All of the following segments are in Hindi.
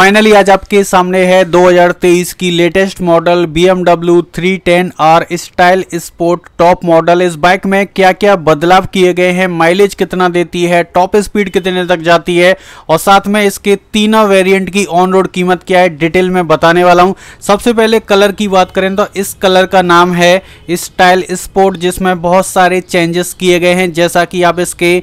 फाइनली आज आपके सामने है 2023 की latest model BMW three ten R style sport top model इस बाइक में क्या क्या बदलाव किए गए हैं माइलेज कितना देती है टॉप स्पीड कितने तक जाती है और साथ में इसके तीनों वेरिएंट की ऑन रोड कीमत क्या है डिटेल में बताने वाला हूँ सबसे पहले कलर की बात करें तो इस कलर का नाम है स्टाइल स्पोर्ट जिसमें बहुत सारे चेंजेस किए गए हैं जैसा कि आप इसके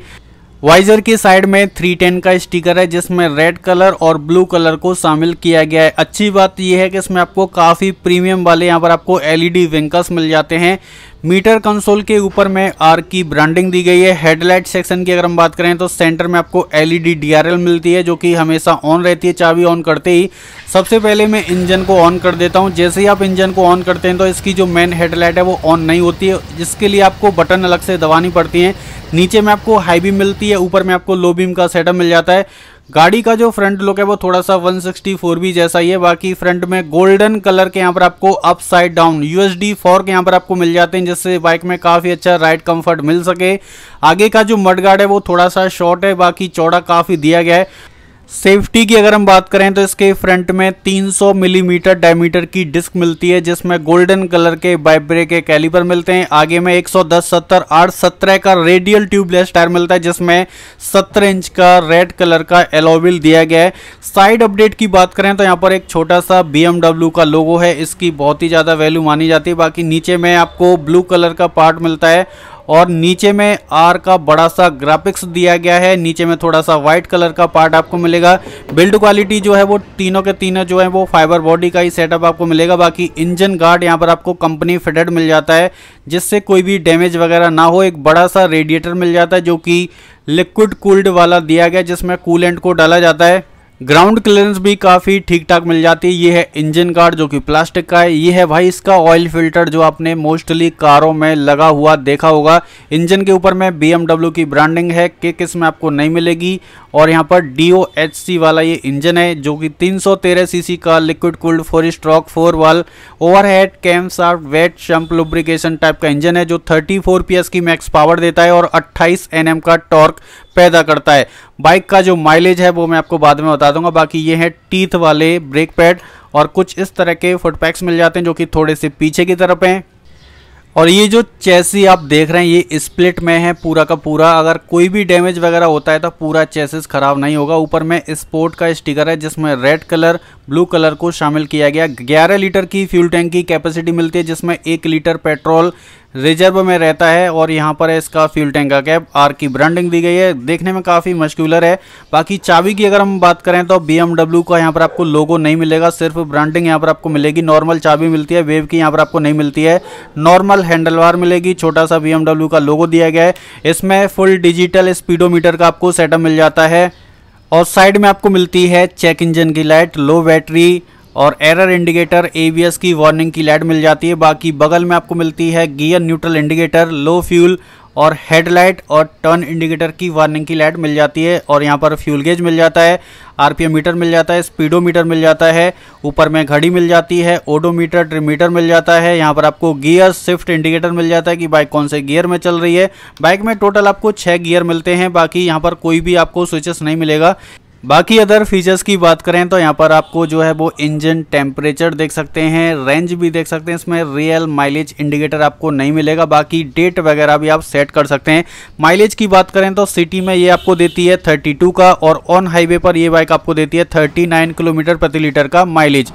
वाइजर की साइड में 310 का स्टिकर है जिसमें रेड कलर और ब्लू कलर को शामिल किया गया है अच्छी बात यह है कि इसमें आपको काफ़ी प्रीमियम वाले यहाँ पर आपको एलईडी ई मिल जाते हैं मीटर कंसोल के ऊपर में आर की ब्रांडिंग दी गई है हेडलाइट सेक्शन की अगर हम बात करें तो सेंटर में आपको एलईडी डीआरएल मिलती है जो कि हमेशा ऑन रहती है चाबी ऑन करते ही सबसे पहले मैं इंजन को ऑन कर देता हूं जैसे ही आप इंजन को ऑन करते हैं तो इसकी जो मेन हेडलाइट है वो ऑन नहीं होती है जिसके लिए आपको बटन अलग से दबानी पड़ती है नीचे में आपको हाई बीम मिलती है ऊपर में आपको लो बीम का सेटअप मिल जाता है गाड़ी का जो फ्रंट लुक है वो थोड़ा सा 164 भी जैसा ही है बाकी फ्रंट में गोल्डन कलर के यहाँ पर आपको अप साइड डाउन यूएसडी के यहाँ पर आपको मिल जाते हैं जिससे बाइक में काफ़ी अच्छा राइड कंफर्ट मिल सके आगे का जो मड गार्ड है वो थोड़ा सा शॉर्ट है बाकी चौड़ा काफ़ी दिया गया है सेफ्टी की अगर हम बात करें तो इसके फ्रंट में 300 मिलीमीटर mm डायमीटर की डिस्क मिलती है जिसमें गोल्डन कलर के बाइब्रे के कैलिपर मिलते हैं आगे में 110 सत्तर आठ सत्रह का रेडियल ट्यूबलेस टायर मिलता है जिसमें 17 इंच का रेड कलर का एलोविल दिया गया है साइड अपडेट की बात करें तो यहाँ पर एक छोटा सा बी का लोगो है इसकी बहुत ही ज़्यादा वैल्यू मानी जाती है बाकी नीचे में आपको ब्लू कलर का पार्ट मिलता है और नीचे में आर का बड़ा सा ग्राफिक्स दिया गया है नीचे में थोड़ा सा वाइट कलर का पार्ट आपको मिलेगा बिल्ड क्वालिटी जो है वो तीनों के तीनों जो है वो फाइबर बॉडी का ही सेटअप आपको मिलेगा बाकी इंजन गार्ड यहाँ पर आपको कंपनी फिटेड मिल जाता है जिससे कोई भी डैमेज वगैरह ना हो एक बड़ा सा रेडिएटर मिल जाता है जो कि लिक्विड कूल्ड वाला दिया गया जिसमें कूलेंट को डाला जाता है ग्राउंड क्लियरेंस भी काफ़ी ठीक ठाक मिल जाती है ये है इंजन गार्ड जो कि प्लास्टिक का है ये है भाई इसका ऑयल फिल्टर जो आपने मोस्टली कारों में लगा हुआ देखा होगा इंजन के ऊपर में बी की ब्रांडिंग है किस में आपको नहीं मिलेगी और यहाँ पर डी वाला ये इंजन है जो कि 313 सीसी का liquid cooled four stroke four valve overhead cam wet sump lubrication type का इंजन है जो थर्टी फोर की मैक्स पावर देता है और अट्ठाईस एन का टॉर्क पैदा करता है बाइक का जो माइलेज है वो मैं आपको बाद में बता दूंगा बाकी ये है टीथ वाले ब्रेक पैड और कुछ इस तरह के फुटपैक्स मिल जाते हैं जो कि थोड़े से पीछे की तरफ हैं और ये जो चेसी आप देख रहे हैं ये स्प्लिट में है पूरा का पूरा अगर कोई भी डैमेज वगैरह होता है तो पूरा चेसिस ख़राब नहीं होगा ऊपर में स्पोर्ट का स्टिकर है जिसमें रेड कलर ब्लू कलर को शामिल किया गया 11 लीटर की फ्यूल टैंक की कैपेसिटी मिलती है जिसमें एक लीटर पेट्रोल रिजर्व में रहता है और यहाँ पर है इसका फ्यूल टैंक का कैप आर की ब्रांडिंग दी गई है देखने में काफ़ी मशगुलर है बाकी चाबी की अगर हम बात करें तो बी का यहाँ पर आपको लोगो नहीं मिलेगा सिर्फ ब्रांडिंग यहाँ पर आपको मिलेगी नॉर्मल चाबी मिलती है वेव की यहाँ पर आपको नहीं मिलती है नॉर्मल हैंडलवार मिलेगी छोटा सा बी का लोगो दिया गया है इसमें फुल डिजिटल स्पीडोमीटर का आपको सेटअप मिल जाता है और साइड में आपको मिलती है चेक इंजन की लाइट लो बैटरी और एरर इंडिकेटर एवीएस की वार्निंग की लाइट मिल जाती है बाकी बगल में आपको मिलती है gear neutral indicator low fuel और हेडलाइट और टर्न इंडिकेटर की वार्निंग की लाइट मिल जाती है और यहाँ पर फ्यूल गेज मिल जाता है आरपीएम मीटर मिल जाता है स्पीडोमीटर मिल जाता है ऊपर में घड़ी मिल जाती है ओडोमीटर ट्रिमीटर मिल जाता है यहाँ पर आपको गियर स्विफ्ट इंडिकेटर मिल जाता है कि बाइक कौन से गियर में चल रही है बाइक में टोटल आपको छः गियर मिलते हैं बाकी यहाँ पर कोई भी आपको स्विचेस नहीं मिलेगा बाकी अदर फीचर्स की बात करें तो यहाँ पर आपको जो है वो इंजन टेम्परेचर देख सकते हैं रेंज भी देख सकते हैं इसमें रियल माइलेज इंडिकेटर आपको नहीं मिलेगा बाकी डेट वगैरह भी आप सेट कर सकते हैं माइलेज की बात करें तो सिटी में ये आपको देती है 32 का और ऑन हाईवे पर ये बाइक आपको देती है थर्टी किलोमीटर प्रति लीटर का माइलेज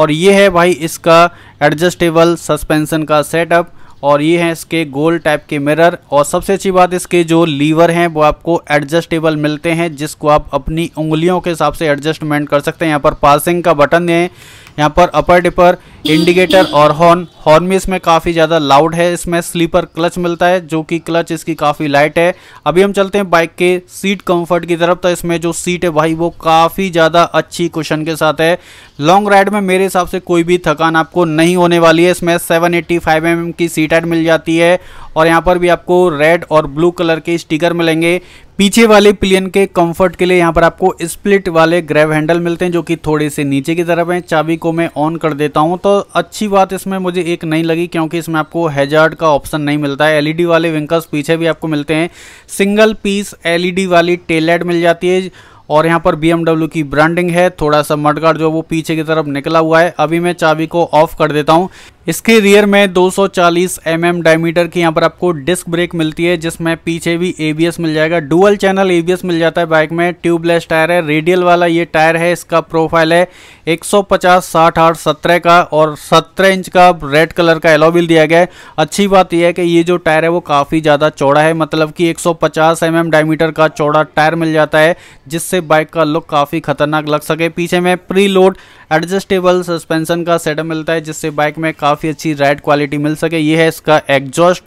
और ये है भाई इसका एडजस्टेबल सस्पेंसन का सेटअप और ये हैं इसके गोल टाइप के मिरर और सबसे अच्छी बात इसके जो लीवर हैं वो आपको एडजस्टेबल मिलते हैं जिसको आप अपनी उंगलियों के हिसाब से एडजस्टमेंट कर सकते हैं यहाँ पर पासिंग का बटन है यहाँ पर upper dipper indicator e, e. और हॉर्न हॉर्न भी इसमें काफ़ी ज़्यादा लाउड है इसमें स्लीपर क्लच मिलता है जो कि क्लच इसकी काफ़ी लाइट है अभी हम चलते हैं बाइक के सीट कंफर्ट की तरफ तो इसमें जो सीट है भाई वो काफ़ी ज़्यादा अच्छी कुशन के साथ है लॉन्ग राइड में मेरे हिसाब से कोई भी थकान आपको नहीं होने वाली है इसमें सेवन एट्टी फाइव mm की सीट हेड मिल जाती है और यहाँ पर भी आपको रेड और ब्लू कलर के स्टिकर मिलेंगे पीछे वाले प्लेन के कंफर्ट के लिए यहाँ पर आपको स्प्लिट वाले ग्रैब हैंडल मिलते हैं जो कि थोड़े से नीचे की तरफ हैं चाबी को मैं ऑन कर देता हूँ तो दोस्तों अच्छी बात इसमें मुझे एक नहीं लगी क्योंकि इसमें आपको हैजार्ड का ऑप्शन नहीं मिलता है एलईडी e वाले विंकर्स पीछे भी आपको मिलते हैं सिंगल पीस एलईडी वाली टेलेड मिल जाती है और यहाँ पर बी की ब्रांडिंग है थोड़ा सा मडगार्ड जो वो पीछे की तरफ निकला हुआ है अभी मैं चाबी को ऑफ कर देता हूँ इसके रियर में 240 एम mm डायमीटर की यहाँ पर आपको डिस्क ब्रेक मिलती है जिसमें पीछे भी एस मिल जाएगा डुअल चैनल एस मिल जाता है बाइक में ट्यूबलेस टायर है रेडियल वाला ये टायर है इसका प्रोफाइल है 150 60 आठ सत्रह का और 17 इंच का रेड कलर का एलोविल दिया गया है अच्छी बात यह है कि ये जो टायर है वो काफ़ी ज़्यादा चौड़ा है मतलब कि एक सौ mm डायमीटर का चौड़ा टायर मिल जाता है जिससे बाइक का लुक काफ़ी खतरनाक लग सके पीछे में प्री लोड एडजस्टेबल सस्पेंशन का सेटअप मिलता है जिससे बाइक में काफ़ी अच्छी राइड क्वालिटी मिल सके ये है इसका एग्जॉस्ट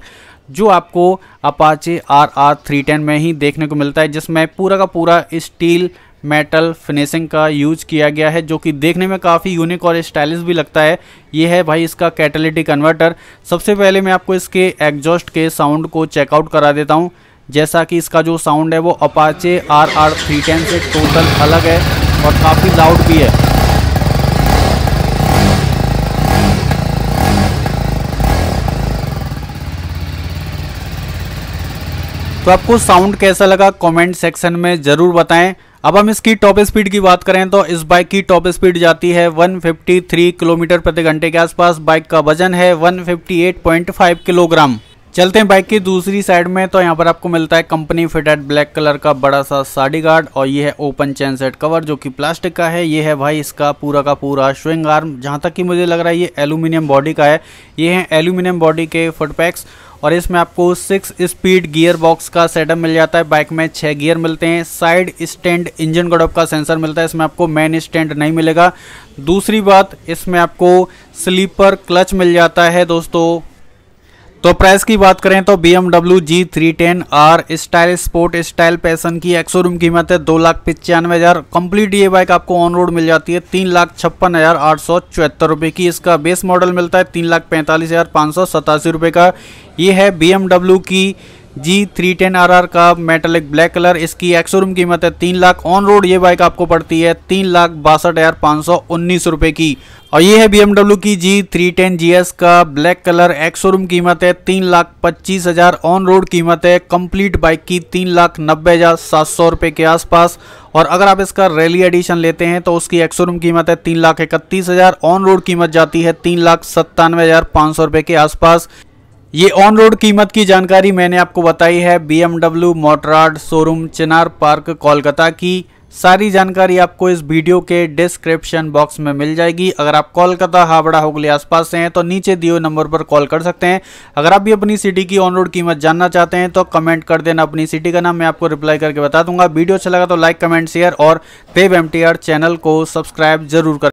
जो आपको Apache R R three ten में ही देखने को मिलता है जिसमें पूरा का पूरा स्टील मेटल फिनिशिंग का यूज किया गया है जो कि देखने में काफ़ी यूनिक और स्टाइलिश भी लगता है ये है भाई इसका कैटेलिटिक कन्वर्टर सबसे पहले मैं आपको इसके एग्जॉस्ट के साउंड को चेकआउट करा देता हूँ जैसा कि इसका जो साउंड है वो Apache R R three ten से टोटल अलग है और काफ़ी लाउड भी है तो आपको साउंड कैसा लगा कमेंट सेक्शन में ज़रूर बताएं अब हम इसकी टॉप स्पीड की बात करें तो इस बाइक की टॉप स्पीड जाती है 153 किलोमीटर प्रति घंटे के आसपास बाइक का वजन है 158.5 किलोग्राम चलते हैं बाइक की दूसरी साइड में तो यहाँ पर आपको मिलता है कंपनी फिटेड ब्लैक कलर का बड़ा सा साड़ी गार्ड और ये है ओपन चैन सेट कवर जो कि प्लास्टिक का है ये है भाई इसका पूरा का पूरा स्विंग आर्म जहाँ तक कि मुझे लग रहा है ये एल्यूमिनियम बॉडी का है ये है एल्यूमिनियम बॉडी के फुटपैक्स और इसमें आपको सिक्स स्पीड गियर बॉक्स का सेटअप मिल जाता है बाइक में छः गियर मिलते हैं साइड स्टैंड इंजन गड़अप का सेंसर मिलता है इसमें आपको मैन स्टैंड नहीं मिलेगा दूसरी बात इसमें आपको स्लीपर क्लच मिल जाता है दोस्तों तो प्राइस की बात करें तो BMW G three ten R style sport style पैसन की एक्सो रूम कीमत है दो लाख पचानवे हज़ार कंप्लीट ये बाइक आपको ऑन रोड मिल जाती है तीन लाख छप्पन हज़ार आठ सौ चौहत्तर रुपये की इसका बेस मॉडल मिलता है तीन लाख पैंतालीस हज़ार पाँच सौ सतासी रुपये का ये है बी की G three ten R R का मेटलिक ब्लैक कलर इसकी एक्सोरूम कीमत है तीन लाख ऑन रोड ये बाइक आपको पड़ती है तीन लाख बासठ हज़ार पाँच सौ उन्नीस रुपये की और ये है एमडब्ल्यू की G three ten G S का ब्लैक कलर एक्सोरूम कीमत है तीन लाख पच्चीस हज़ार ऑन रोड कीमत है कंप्लीट बाइक की तीन लाख नब्बे हज़ार सात सौ रुपये के आसपास और अगर आप इसका रैली एडिशन लेते हैं तो उसकी एक्सोरूम कीमत है तीन लाख इकतीस हज़ार ऑन रोड कीमत जाती है तीन लाख सत्तानवे हज़ार पाँच सौ रुपये के आसपास ये ऑन रोड कीमत की जानकारी मैंने आपको बताई है BMW Motorrad showroom Chinar park Kolkata की सारी जानकारी आपको इस वीडियो के डिस्क्रिप्शन बॉक्स में मिल जाएगी अगर आप कोलकाता हावड़ा हुगली आसपास से हैं तो नीचे दिए नंबर पर कॉल कर सकते हैं अगर आप भी अपनी सिटी की ऑन रोड कीमत जानना चाहते हैं तो कमेंट कर देना अपनी सिटी का नाम मैं आपको रिप्लाई करके बता दूंगा वीडियो अच्छा लगा तो लाइक कमेंट शेयर और देव एम चैनल को सब्सक्राइब जरूर कर